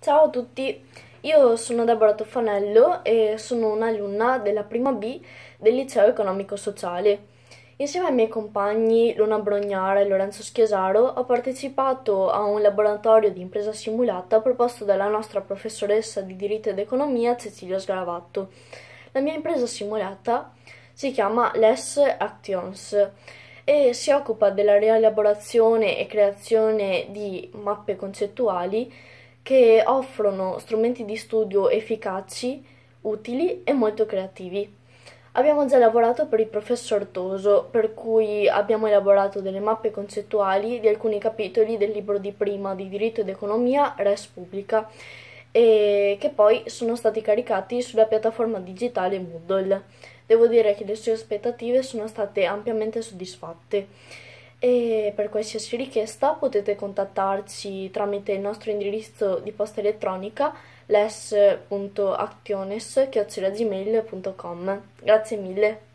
Ciao a tutti, io sono Deborah Toffanello e sono un'alunna della prima B del liceo economico sociale. Insieme ai miei compagni Luna Brognara e Lorenzo Schiesaro ho partecipato a un laboratorio di impresa simulata proposto dalla nostra professoressa di diritto ed economia Cecilia Sgaravatto. La mia impresa simulata si chiama Less Actions e si occupa della rielaborazione e creazione di mappe concettuali che offrono strumenti di studio efficaci, utili e molto creativi. Abbiamo già lavorato per il professor Toso, per cui abbiamo elaborato delle mappe concettuali di alcuni capitoli del libro di prima di diritto ed economia Res Pubblica, e che poi sono stati caricati sulla piattaforma digitale Moodle. Devo dire che le sue aspettative sono state ampiamente soddisfatte e per qualsiasi richiesta potete contattarci tramite il nostro indirizzo di posta elettronica les.actiones.gmail.com Grazie mille!